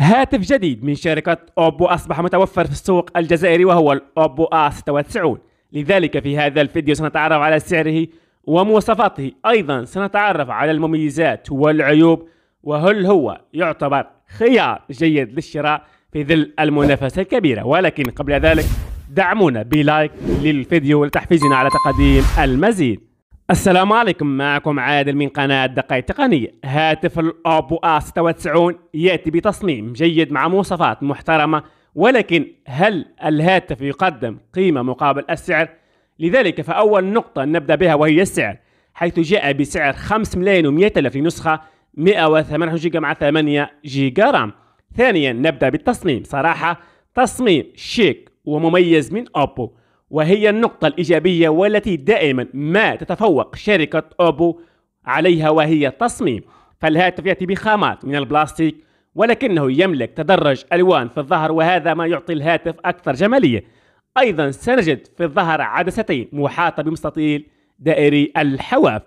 هاتف جديد من شركة أوبو أصبح متوفر في السوق الجزائري وهو الأوبو آ 96 لذلك في هذا الفيديو سنتعرف على سعره ومواصفاته أيضا سنتعرف على المميزات والعيوب وهل هو يعتبر خيار جيد للشراء في ظل المنافسة الكبيرة ولكن قبل ذلك دعمونا بلايك للفيديو لتحفيزنا على تقديم المزيد السلام عليكم معكم عادل من قناة دقائق تقنية هاتف الأوبو آ 96 يأتي بتصميم جيد مع مواصفات محترمة ولكن هل الهاتف يقدم قيمة مقابل السعر؟ لذلك فأول نقطة نبدأ بها وهي السعر حيث جاء بسعر 5 ملايين و ألف نسخة 108 جيجا مع 8 جيجا رام ثانيا نبدأ بالتصميم صراحة تصميم شيك ومميز من أوبو وهي النقطة الإيجابية والتي دائما ما تتفوق شركة أوبو عليها وهي التصميم فالهاتف يأتي بخامات من البلاستيك ولكنه يملك تدرج ألوان في الظهر وهذا ما يعطي الهاتف أكثر جمالية أيضا سنجد في الظهر عدستين محاطة بمستطيل دائري الحواف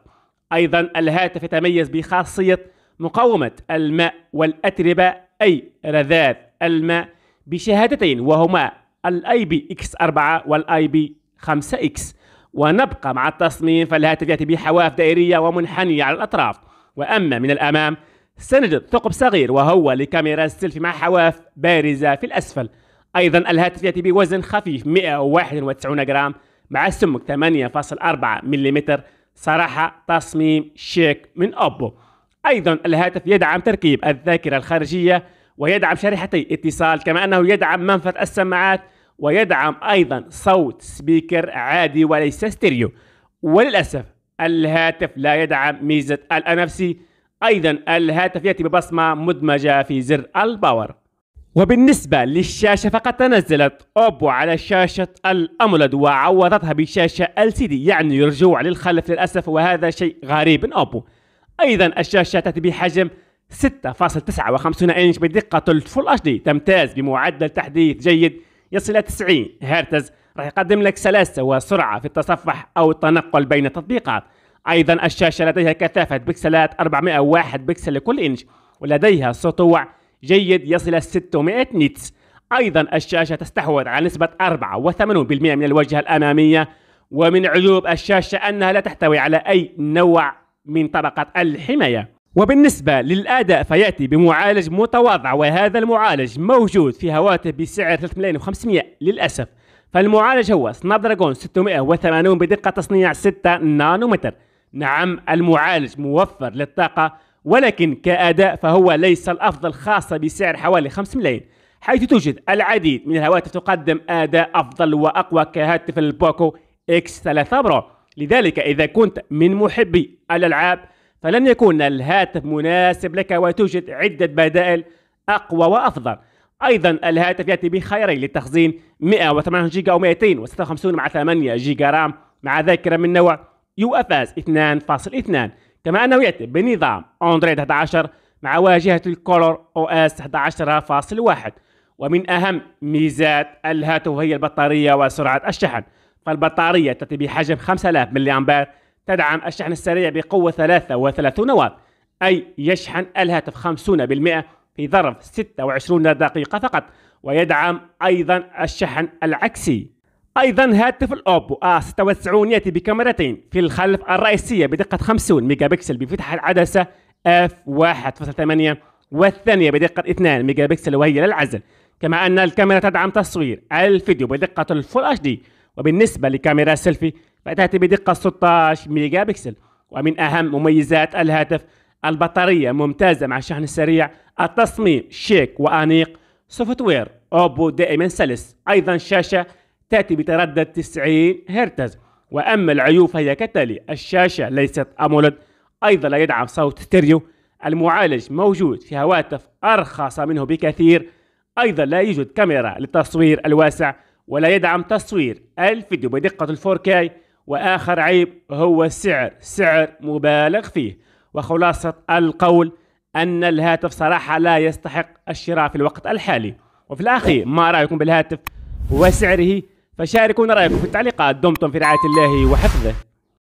أيضا الهاتف يتميز بخاصية مقاومة الماء والأتربة أي رذاذ الماء بشهادتين وهما الاي بي اكس 4 والاي بي 5 اكس ونبقى مع التصميم فلها ياتي بحواف دائرية ومنحنية على الأطراف وأما من الأمام سنجد ثقب صغير وهو لكاميرا السيلفي مع حواف بارزة في الأسفل أيضا الهاتف يأتي بوزن خفيف 191 جرام مع سمك 8.4 ملم صراحة تصميم شيك من أوبو أيضا الهاتف يدعم تركيب الذاكرة الخارجية ويدعم شريحتي اتصال كما أنه يدعم منفذ السماعات ويدعم أيضا صوت سبيكر عادي وليس ستيريو وللأسف الهاتف لا يدعم ميزة الأنفسي أيضا الهاتف يأتي ببصمة مدمجة في زر الباور وبالنسبة للشاشة فقد تنزلت أوبو على شاشة الأمولد وعوضتها بشاشة LCD يعني رجوع للخلف للأسف وهذا شيء غريب أوبو أيضا الشاشة تأتي بحجم 6.59 إنش بدقة فول اتش دي تمتاز بمعدل تحديث جيد يصل إلى 90 هرتز راح يقدم لك سلاسة وسرعة في التصفح أو التنقل بين التطبيقات أيضا الشاشة لديها كثافة بكسلات 401 بكسل لكل إنش ولديها سطوع جيد يصل إلى 600 نيتس أيضا الشاشة تستحوذ على نسبة 84% من الواجهة الأمامية ومن عيوب الشاشة أنها لا تحتوي على أي نوع من طبقة الحماية وبالنسبة للأداء فيأتي بمعالج متواضع وهذا المعالج موجود في هواتف بسعر 3 ملايين و500 للأسف فالمعالج هو سناب دراجون 680 بدقة تصنيع 6 نانومتر نعم المعالج موفر للطاقة ولكن كأداء فهو ليس الأفضل خاصة بسعر حوالي 5 ملايين حيث توجد العديد من الهواتف تقدم أداء أفضل وأقوى كهاتف البوكو X3 برو لذلك إذا كنت من محبي الألعاب فلن يكون الهاتف مناسب لك وتوجد عدة بدائل أقوى وأفضل أيضا الهاتف يأتي بخيارين للتخزين 108 جيجا أو 256 مع 8 جيجا رام مع ذاكرة من نوع يو اف اس 2.2 كما أنه يأتي بنظام أندرويد 11 مع واجهة الكولور او اس 11.1 ومن أهم ميزات الهاتف هي البطارية وسرعة الشحن فالبطارية تأتي بحجم 5000 ملي أمبير تدعم الشحن السريع بقوة 33 واط أي يشحن الهاتف 50% في ظرف 26 دقيقة فقط ويدعم أيضا الشحن العكسي أيضا هاتف الأوبو A96 آه يأتي بكاميرتين في الخلف الرئيسية بدقة 50 ميجا بكسل بفتحة العدسة f1.8 والثانية بدقة 2 ميجا بكسل وهي للعزل كما أن الكاميرا تدعم تصوير الفيديو بدقة الفول اتش دي وبالنسبة لكاميرا السيلفي فتأتي بدقة 16 ميجا بكسل ومن أهم مميزات الهاتف البطارية ممتازة مع الشحن السريع التصميم شيك وأنيق سوفت وير أوبو دائما سلس أيضا شاشة تأتي بتردد 90 هرتز وأما العيوب فهي كالتالي الشاشة ليست أمولد أيضا لا يدعم صوت ستيريو المعالج موجود في هواتف أرخص منه بكثير أيضا لا يوجد كاميرا للتصوير الواسع ولا يدعم تصوير الفيديو بدقة 4 4K وآخر عيب هو السعر سعر مبالغ فيه وخلاصة القول أن الهاتف صراحة لا يستحق الشراء في الوقت الحالي وفي الأخير ما رأيكم بالهاتف وسعره فشاركونا رأيكم في التعليقات دمتم في رعاية الله وحفظه